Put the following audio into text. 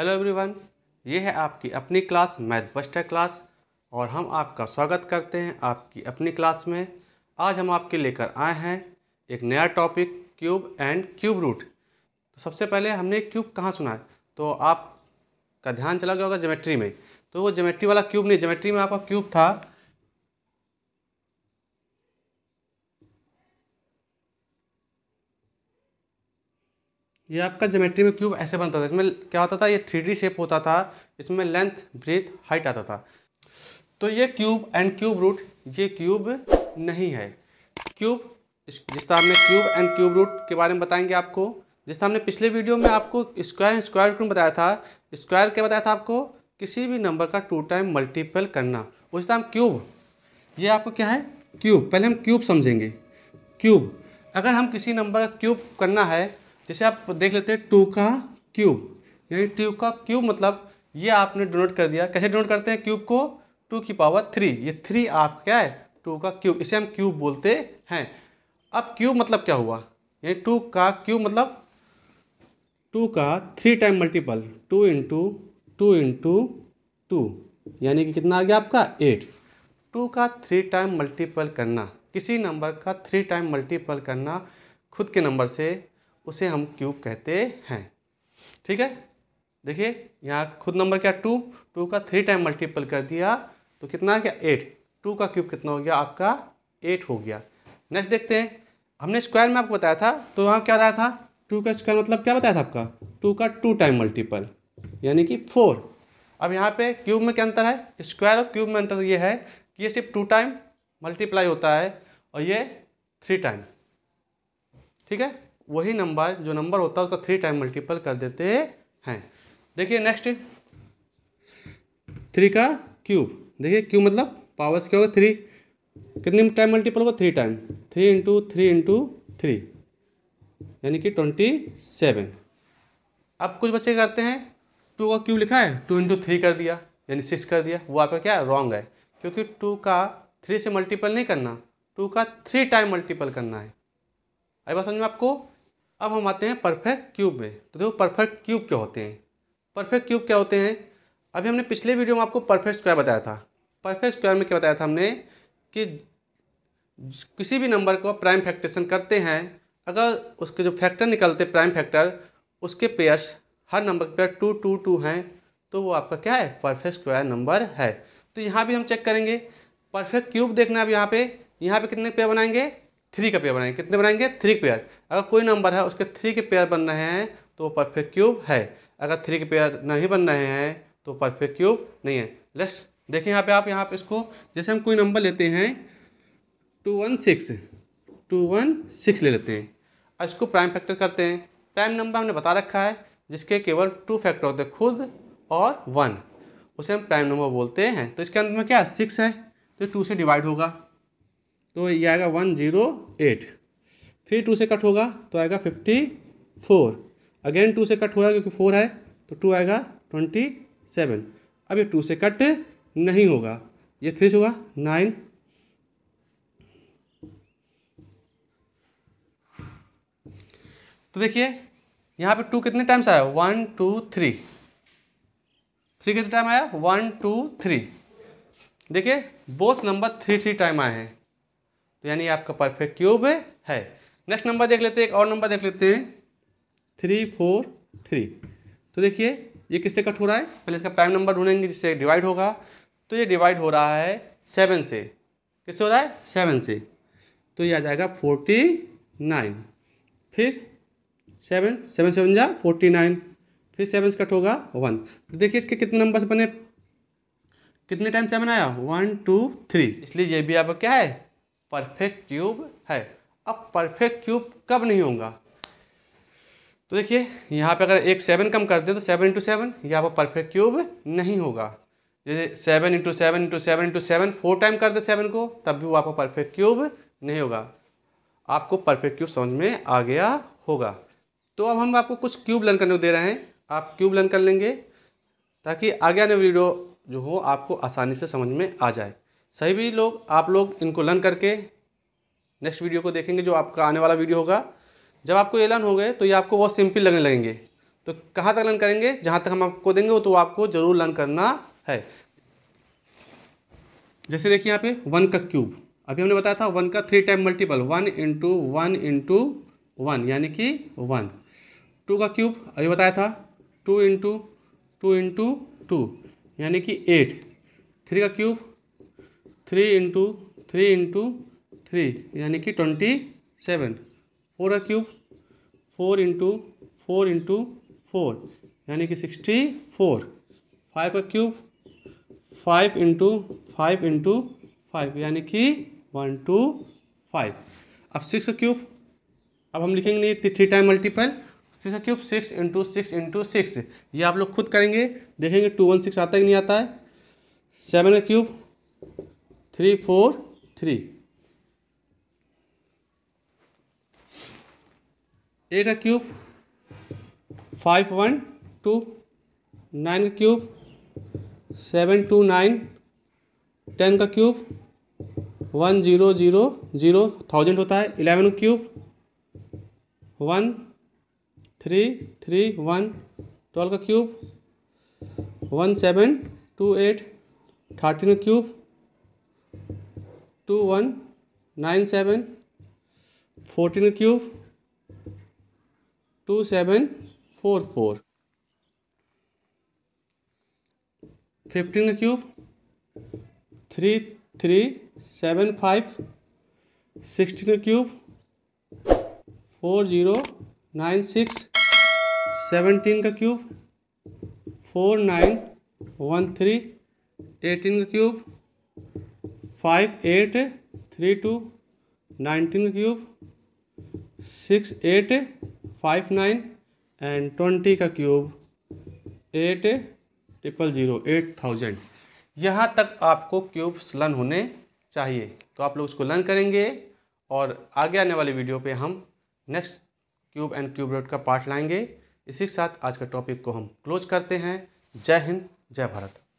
hello everyone ये है आपकी अपनी क्लास मैथ बस्टर क्लास और हम आपका स्वागत करते हैं आपकी अपनी क्लास में आज हम आपके लेकर आए हैं एक नया topic cube and cube root तो सबसे पहले हमने क्यूब कहाँ सुना है तो आप का ध्यान चला गया होगा जोमेट्री में तो वो जोमेट्री वाला क्यूब नहीं जोमेट्री में आपका क्यूब था ये आपका जोमेट्री में क्यूब ऐसे बनता था इसमें क्या होता था ये थ्री शेप होता था इसमें लेंथ ब्रेथ हाइट आता था तो ये क्यूब एंड क्यूब रूट ये क्यूब नहीं है क्यूब जिस तरह हमने क्यूब एंड क्यूब रूट के बारे में बताएंगे आपको जिस तरह हमने पिछले वीडियो में आपको स्क्वायर एंड स्क्वायर रूट बताया था स्क्वायर क्या बताया था आपको किसी भी नंबर का टू टाइम मल्टीपल करना उस तरह क्यूब ये आपको क्या है क्यूब पहले हम क्यूब समझेंगे क्यूब अगर हम किसी नंबर का क्यूब करना है जैसे आप देख लेते हैं टू का क्यूब यानी टू का क्यूब मतलब ये आपने डोनेट कर दिया कैसे डोनेट करते हैं क्यूब को टू की पावर थ्री ये थ्री आप क्या है टू का क्यूब इसे हम क्यूब बोलते हैं अब क्यूब मतलब क्या हुआ यानी टू का क्यूब मतलब टू का three time multiple two into two into two यानी कि कितना आ गया आपका एट टू का थ्री टाइम मल्टीपल करना किसी नंबर का थ्री टाइम मल्टीपल करना खुद के नंबर से उसे हम क्यूब कहते हैं ठीक है देखिए यहाँ खुद नंबर क्या टू टू का थ्री टाइम मल्टीपल कर दिया तो कितना क्या गया एट टू का क्यूब कितना हो गया आपका एट हो गया नेक्स्ट देखते हैं हमने स्क्वायर में आपको बताया था तो वहाँ क्या बताया था टू का स्क्वायर मतलब क्या बताया था आपका टू का टू टाइम मल्टीपल यानी कि फोर अब यहाँ पे क्यूब में क्या अंतर है स्क्वायर और क्यूब में अंतर ये है कि ये सिर्फ टू टाइम मल्टीप्लाई होता है और ये थ्री टाइम ठीक है वही नंबर जो नंबर होता है उसका थ्री टाइम मल्टीपल कर देते हैं देखिए नेक्स्ट थ्री का क्यूब देखिए क्यूब मतलब पावर्स क्या होगा थ्री कितने टाइम मल्टीपल होगा three time three into three into three यानी कि ट्वेंटी सेवन अब कुछ बच्चे करते हैं टू का क्यूब लिखा है टू इंटू थ्री कर दिया यानी सिक्स कर दिया वो आपका क्या है रॉन्ग है क्योंकि टू का थ्री से मल्टीपल नहीं करना टू का थ्री टाइम मल्टीपल करना है अरे बात समझ में आपको अब हम आते हैं परफेक्ट क्यूब में तो देखो परफेक्ट क्यूब क्या होते हैं परफेक्ट क्यूब क्या होते हैं अभी हमने पिछले वीडियो में आपको परफेक्ट स्क्वायर बताया था परफेक्ट स्क्वायर में क्या बताया था हमने कि किसी भी नंबर को प्राइम फैक्ट्रेशन करते हैं अगर उसके जो फैक्टर निकलते प्राइम फैक्टर उसके पेयर्स हर नंबर के पेयर टू टू टू हैं तो वो आपका क्या है परफेक्ट स्क्वायर नंबर है तो यहाँ भी हम चेक करेंगे परफेक्ट क्यूब देखना अब यहाँ पे यहाँ पे कितने पेयर बनाएंगे थ्री का पेयर बनाएंगे कितने बनाएंगे थ्री पेयर अगर कोई नंबर है उसके थ्री के पेयर बन रहे हैं तो परफेक्ट क्यूब है अगर थ्री के पेयर नहीं बन रहे हैं तो परफेक्ट क्यूब नहीं है लेस देखिए यहाँ पे आप यहाँ पे इसको जैसे हम कोई नंबर लेते हैं two one six two one six ले लेते हैं और इसको प्राइम फैक्टर करते हैं प्राइम नंबर हमने बता रखा है जिसके केवल टू फैक्टर होते हैं खुद और वन उसे हम प्राइम नंबर बोलते हैं तो इसके अंदर में क्या सिक्स है तो टू से डिवाइड होगा तो ये आएगा वन जीरो एट फिर टू से कट होगा तो आएगा फिफ्टी फोर अगेन टू से कट हो रहा है क्योंकि फोर है तो टू आएगा ट्वेंटी सेवन अब ये टू से कट नहीं होगा ये थ्री से होगा नाइन तो देखिए यहाँ पे टू कितने टाइम्स आया वन टू थ्री थ्री कितने टाइम आया वन टू थ्री देखिए both number three three time आए हैं तो यानी आपका परफेक्ट क्यूब है नेक्स्ट नंबर देख लेते हैं एक और नंबर देख लेते हैं थ्री फोर थ्री तो देखिए ये किससे कट हो रहा है पहले इसका प्राइम नंबर ढूंढेंगे जिससे डिवाइड होगा तो ये डिवाइड हो रहा है सेवन से किससे हो रहा है सेवन से तो ये आ जाएगा फोर्टी नाइन फिर सेवन सेवन सेवन जा फोर्टी नाइन फिर सेवन से कट होगा वन तो देखिए इसके कितने नंबर्स बने कितने टाइम सेवन आया वन टू थ्री इसलिए ये भी आपका क्या है परफेक्ट क्यूब है अब परफेक्ट क्यूब कब नहीं होगा तो देखिए यहाँ पे अगर एक सेवन कम कर दें तो सेवन इंटू सेवन यहाँ पर परफेक्ट क्यूब नहीं होगा जैसे seven into seven into seven into seven four time कर दें सेवन को तब भी वो आपका परफेक्ट क्यूब नहीं होगा आपको परफेक्ट क्यूब समझ में आ गया होगा तो अब हम आपको कुछ क्यूब लर्न करने को दे रहे हैं आप क्यूब लर्न कर लेंगे ताकि आगे आने वीडियो जो हो आपको आसानी से समझ में आ जाए सही भी लोग आप लोग इनको लर्न करके नेक्स्ट वीडियो को देखेंगे जो आपका आने वाला वीडियो होगा जब आपको ये लर्न हो गए तो ये आपको बहुत सिंपल लगने लगेंगे तो कहाँ तक लर्न करेंगे जहाँ तक हम आपको देंगे वो तो आपको ज़रूर लर्न करना है जैसे देखिए यहाँ पे वन का क्यूब अभी हमने बताया था वन का three time multiple one into one into one यानी कि वन टू का क्यूब अभी बताया था two into two into two यानी कि एट थ्री का cube three into three into three यानी कि ट्वेंटी सेवन फोर का cube four into four into four यानी कि सिक्सटी फोर फाइव का cube five into five into five यानी कि वन टू फाइव अब सिक्स का क्यूब अब हम लिखेंगे नहीं थ्री टाइम मल्टीपल सिक्स का cube six into six into six ये आप लोग खुद करेंगे देखेंगे टू वन सिक्स आता है कि नहीं आता है सेवन का cube three four three eight का cube five one two nine का cube seven two nine ten का cube one zero zero zero thousand होता है इलेवन का cube one three three one twelve का cube one seven two eight thirteen का cube two one nine seven fourteen cube two seven four four fifteen cube three three seven five sixteen cube four zero nine six seventeen का cube four nine one three eighteen का cube five eight three two nineteen cube six eight five nine and twenty का cube eight triple zero eight thousand यहाँ तक आपको cubes learn होने चाहिए तो आप लोग उसको लर्न करेंगे और आगे आने वाली वीडियो पे हम next cube and cube root का पार्ट लाएंगे इसी के साथ आज का टॉपिक को हम क्लोज करते हैं जय हिंद जय भारत